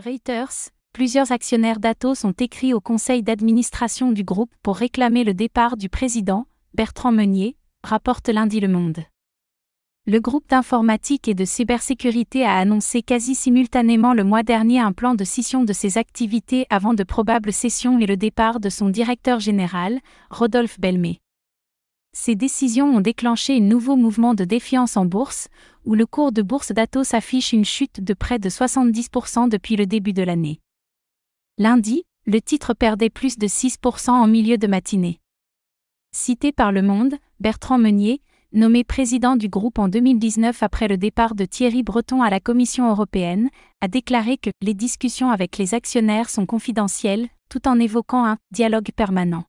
Reuters, plusieurs actionnaires d'Atos ont écrit au conseil d'administration du groupe pour réclamer le départ du président, Bertrand Meunier, rapporte lundi Le Monde. Le groupe d'informatique et de cybersécurité a annoncé quasi simultanément le mois dernier un plan de scission de ses activités avant de probables cessions et le départ de son directeur général, Rodolphe Belmé. Ces décisions ont déclenché un nouveau mouvement de défiance en bourse, où le cours de bourse d'Atos affiche une chute de près de 70% depuis le début de l'année. Lundi, le titre perdait plus de 6% en milieu de matinée. Cité par Le Monde, Bertrand Meunier, nommé président du groupe en 2019 après le départ de Thierry Breton à la Commission européenne, a déclaré que les discussions avec les actionnaires sont confidentielles, tout en évoquant un dialogue permanent.